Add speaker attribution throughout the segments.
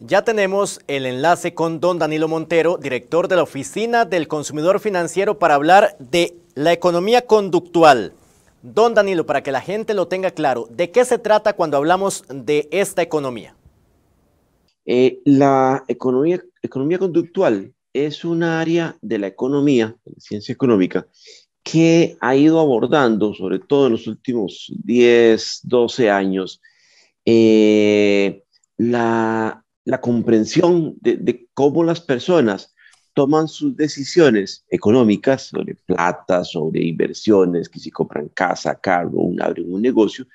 Speaker 1: Ya tenemos el enlace con don Danilo Montero, director de la Oficina del Consumidor Financiero, para hablar de la economía conductual. Don Danilo, para que la gente lo tenga claro, ¿de qué se trata cuando hablamos de esta economía?
Speaker 2: Eh, la economía, economía conductual es un área de la economía, de la ciencia económica, que ha ido abordando, sobre todo en los últimos 10, 12 años, eh, la la comprensión de, cómo las personas toman sus decisiones económicas sobre plata, sobre inversiones, que si compran casa, carro, un, abren un negocio,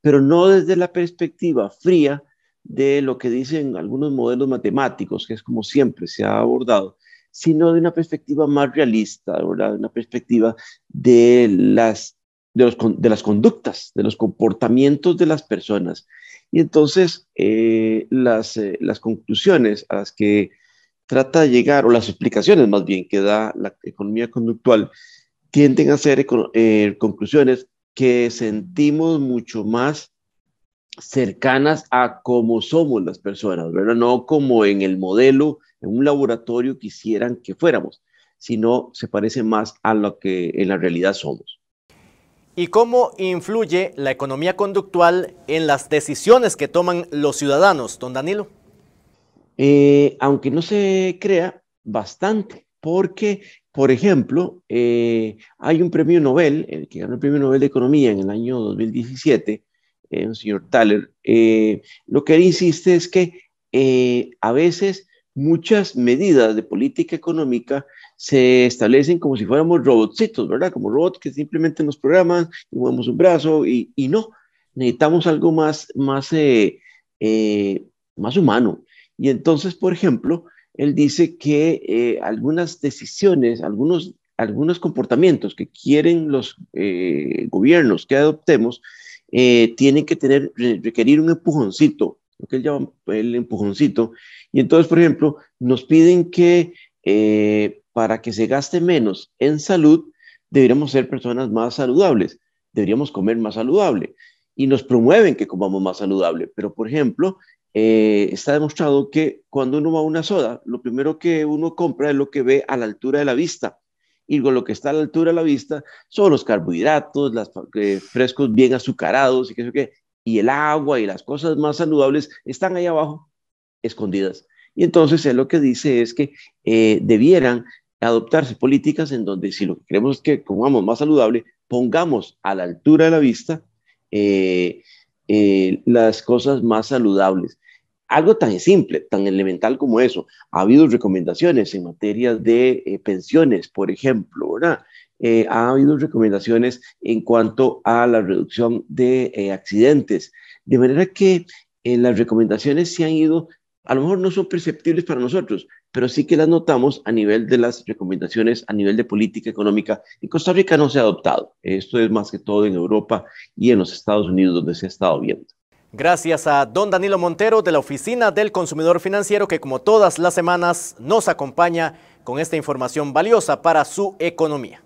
Speaker 2: pero no desde la perspectiva fría de lo que dicen algunos modelos matemáticos, que es como siempre se ha abordado, sino de una perspectiva más realista, de una perspectiva de las, de, de las conductas, de los comportamientos de las personas y entonces eh, eh, las, conclusiones a las que trata de llegar, o las explicaciones más bien que da la economía conductual, tienden a ser eh, conclusiones que sentimos mucho más cercanas a cómo somos las personas, ¿verdad? No como en el modelo, en un laboratorio quisieran que fuéramos, sino se parece más a lo que en la realidad somos.
Speaker 1: ¿Y cómo influye la economía conductual en las decisiones que toman los ciudadanos, don Danilo?
Speaker 2: Eh, aunque no se crea, bastante, porque, por ejemplo, eh, hay un premio Nobel, el que ganó el premio Nobel de Economía en el año 2017, el eh, un señor Thaler, lo que él insiste es que a veces muchas medidas de política económica se establecen como si fuéramos robotcitos, ¿verdad? Como robots que simplemente nos programan y movemos un brazo y, no, necesitamos algo más, más, eh, eh, más humano. Y entonces, por ejemplo, él dice que eh, algunas decisiones, algunos, algunos comportamientos que quieren los gobiernos que adoptemos, tienen que tener, requerir un empujoncito, lo que él llama pues, el empujoncito. Y entonces, por ejemplo, nos piden que eh, para que se gaste menos en salud, deberíamos ser personas más saludables, deberíamos comer más saludable. Y nos promueven que comamos más saludable. Pero, por ejemplo, eh, está demostrado que cuando uno va a una soda, lo primero que uno compra es lo que ve a la altura de la vista. Y con lo que está a la altura de la vista son los carbohidratos, los eh, frescos bien azucarados y qué sé qué y el agua y las cosas más saludables están ahí abajo, escondidas. Y entonces él lo que dice es que eh, debieran adoptarse políticas en donde si lo que queremos es que comamos más saludable, pongamos a la altura de la vista eh, eh, las cosas más saludables. Algo tan simple, tan elemental como eso. Ha habido recomendaciones en materia de pensiones, por ejemplo, ¿verdad? Eh, ha habido recomendaciones en cuanto a la reducción de eh, accidentes. De manera que en eh, las recomendaciones se han ido, a lo mejor no son perceptibles para nosotros, pero sí que las notamos a nivel de las recomendaciones, a nivel de política económica. En Costa Rica no se ha adoptado. Esto es más que todo en Europa y en los Estados Unidos donde se ha estado viendo.
Speaker 1: Gracias a don Danilo Montero de la Oficina del Consumidor Financiero que como todas las semanas nos acompaña con esta información valiosa para su economía.